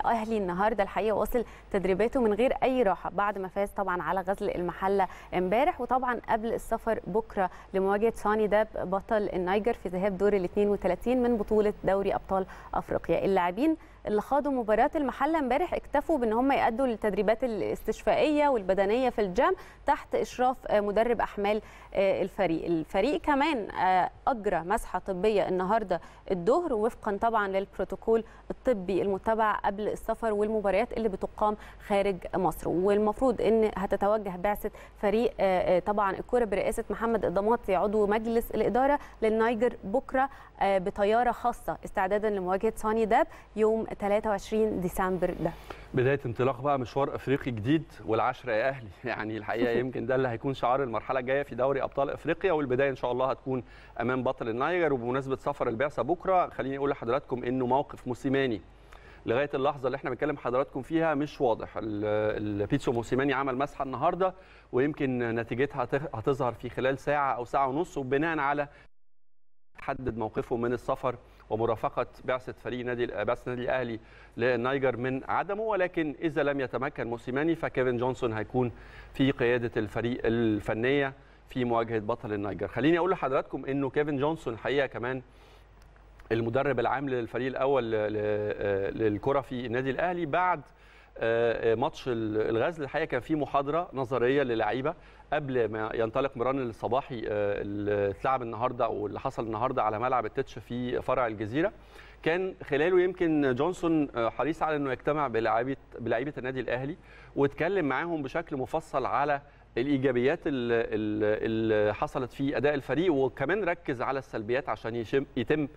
الاهلي النهارده الحقيقه واصل تدريباته من غير اي راحه بعد ما فاز طبعا على غزل المحله امبارح وطبعا قبل السفر بكره لمواجهه ساني داب بطل النيجر في ذهاب دور ال 32 من بطوله دوري ابطال افريقيا اللاعبين اللي خاضوا مباراه المحله امبارح اكتفوا بان هم يادوا التدريبات الاستشفائيه والبدنيه في الجيم تحت اشراف آه، مدرب احمال آه، الفريق الفريق كمان آه، اجرى مسحه طبيه النهارده الظهر وفقا طبعا للبروتوكول الطبي المتبع قبل السفر والمباريات اللي بتقام خارج مصر والمفروض ان هتتوجه بعثه فريق طبعا الكوره برئاسه محمد الضماطي عضو مجلس الاداره للنايجر بكره بطياره خاصه استعدادا لمواجهه سوني داب يوم 23 ديسمبر ده بدايه انطلاق بقى مشوار افريقي جديد والعشره يا اهلي يعني الحقيقه يمكن ده اللي هيكون شعار المرحله الجايه في دوري ابطال افريقيا والبدايه ان شاء الله هتكون امام بطل النيجر وبمناسبه سفر البعثه بكره خليني اقول لحضراتكم انه موقف موسيماني لغايه اللحظه اللي احنا بنتكلم حضراتكم فيها مش واضح البيتسو موسيماني عمل مسحه النهارده ويمكن نتيجتها هتظهر في خلال ساعه او ساعه ونص وبناء على حدد موقفه من السفر ومرافقه بعثه فريق نادي بعثه النادي الاهلي لنايجر من عدمه ولكن اذا لم يتمكن موسيماني فكيفن جونسون هيكون في قياده الفريق الفنيه في مواجهه بطل النايجر خليني اقول لحضراتكم انه كيفن جونسون الحقيقه كمان المدرب العام للفريق الاول آه، للكره في النادي الاهلي بعد آه، آه، ماتش الغزل الحقيقه كان فيه محاضره نظريه للعيبه قبل ما ينطلق مران الصباحي آه، اللي اتلعب النهارده او اللي حصل النهارده على ملعب التتش في فرع الجزيره كان خلاله يمكن جونسون حريص على انه يجتمع بلاعيبه بلاعيبه النادي الاهلي واتكلم معاهم بشكل مفصل على الايجابيات اللي حصلت في اداء الفريق وكمان ركز على السلبيات عشان يتم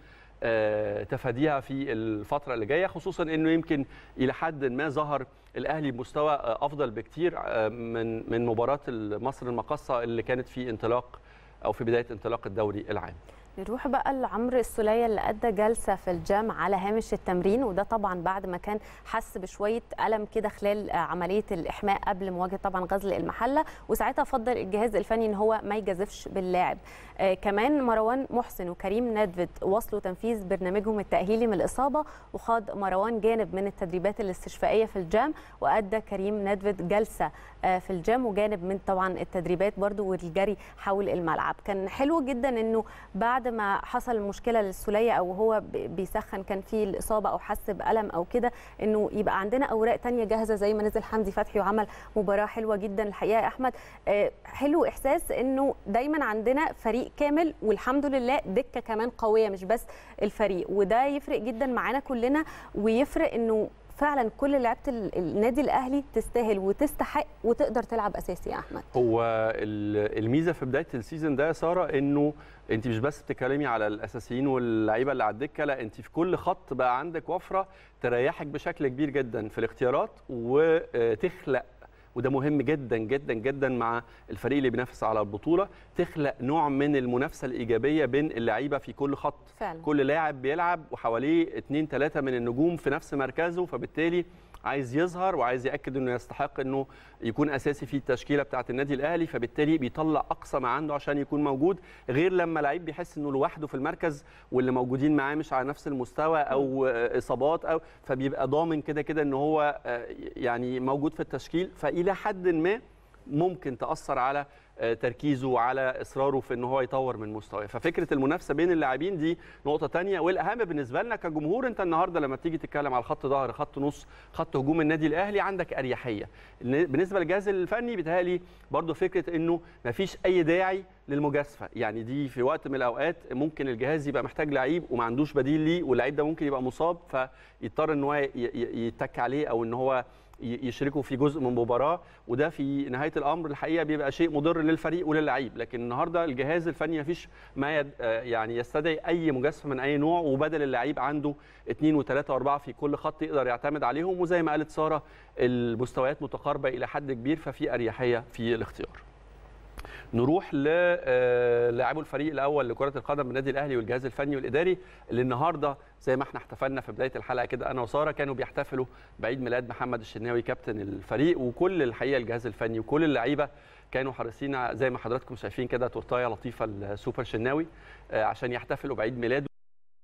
آه، تفاديها في الفتره اللي جايه خصوصا انه يمكن الى حد ما ظهر الاهلي بمستوى آه، افضل بكتير آه، من من مباراه مصر المقصه اللي كانت في انطلاق او في بدايه انطلاق الدوري العام نروح بقى لعمرو السوليه اللي ادى جلسه في الجام على هامش التمرين وده طبعا بعد ما كان حس بشويه الم كده خلال عمليه الاحماء قبل مواجهه طبعا غزل المحله وساعتها فضل الجهاز الفني ان هو ما يجازفش باللاعب آه كمان مروان محسن وكريم نادفد واصلوا تنفيذ برنامجهم التاهيلي من الاصابه وخاض مروان جانب من التدريبات الاستشفائيه في الجام وادى كريم نادفد جلسه آه في الجام وجانب من طبعا التدريبات برده والجري حول الملعب كان حلو جدا انه بعد بعد ما حصل المشكله للسوليه او هو بيسخن كان فيه الاصابه او حس بالم او كده انه يبقى عندنا اوراق ثانيه جاهزه زي ما نزل حمدي فتحي وعمل مباراه حلوه جدا الحقيقه يا احمد آه، حلو احساس انه دايما عندنا فريق كامل والحمد لله دكه كمان قويه مش بس الفريق وده يفرق جدا معانا كلنا ويفرق انه فعلا كل لعيبه النادي الاهلي تستاهل وتستحق وتقدر تلعب اساسي يا احمد هو الميزه في بدايه السيزون ده يا ساره انه انت مش بس بتتكلمي على الاساسيين واللعيبه اللي على الدكه لا انت في كل خط بقى عندك وفره تريحك بشكل كبير جدا في الاختيارات وتخلق وده مهم جدا جدا جدا مع الفريق اللي بينافس على البطوله تخلق نوع من المنافسه الايجابيه بين اللعيبه في كل خط فعلا. كل لاعب بيلعب وحواليه اثنين ثلاثه من النجوم في نفس مركزه فبالتالي عايز يظهر وعايز ياكد انه يستحق انه يكون اساسي في التشكيله بتاعه النادي الاهلي فبالتالي بيطلع اقصى ما عنده عشان يكون موجود غير لما لعيب بيحس انه لوحده في المركز واللي موجودين معاه مش على نفس المستوى او اصابات او فبيبقى ضامن كده كده ان هو آه، يعني موجود في التشكيل فاي الى حد ما ممكن تاثر على آه، تركيزه وعلى اصراره في ان هو يطور من مستواه ففكره المنافسه بين اللاعبين دي نقطه تانية والاهم بالنسبه لنا كجمهور انت النهارده لما تيجي تتكلم على خط ظهر خط نص خط هجوم النادي الاهلي عندك اريحيه بالنسبه للجهاز الفني بتهالي برضو فكره انه ما فيش اي داعي للمجازفه يعني دي في وقت من الاوقات ممكن الجهاز يبقى محتاج لعيب وما عندوش بديل ليه واللعيب ده ممكن يبقى مصاب فيضطر ان هو يتك عليه او ان هو يشركوا في جزء من مباراه وده في نهايه الامر الحقيقه بيبقى شيء مضر للفريق وللعيب لكن النهارده الجهاز الفني مفيش ما يعني يستدعي اي مجازفه من اي نوع وبدل اللعيب عنده اثنين وثلاثه واربعه في كل خط يقدر يعتمد عليهم وزي ما قالت ساره المستويات متقاربه الى حد كبير ففي اريحيه في الاختيار نروح للاعبوا آه، الفريق الاول لكره القدم النادي الاهلي والجهاز الفني والاداري اللي النهارده زي ما احنا احتفلنا في بدايه الحلقه كده انا وساره كانوا بيحتفلوا بعيد ميلاد محمد الشناوي كابتن الفريق وكل الحقيقه الجهاز الفني وكل اللعيبه كانوا حريصين زي ما حضراتكم شايفين كده تورتايه لطيفه السوبر شناوي آه، عشان يحتفلوا بعيد ميلاده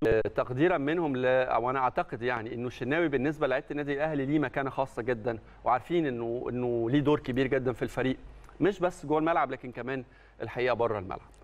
آه، تقديرا منهم ل... او انا اعتقد يعني انه الشناوي بالنسبه لعيبه النادي الاهلي ليه مكانه خاصه جدا وعارفين انه انه ليه دور كبير جدا في الفريق مش بس جوه الملعب لكن كمان الحقيقه بره الملعب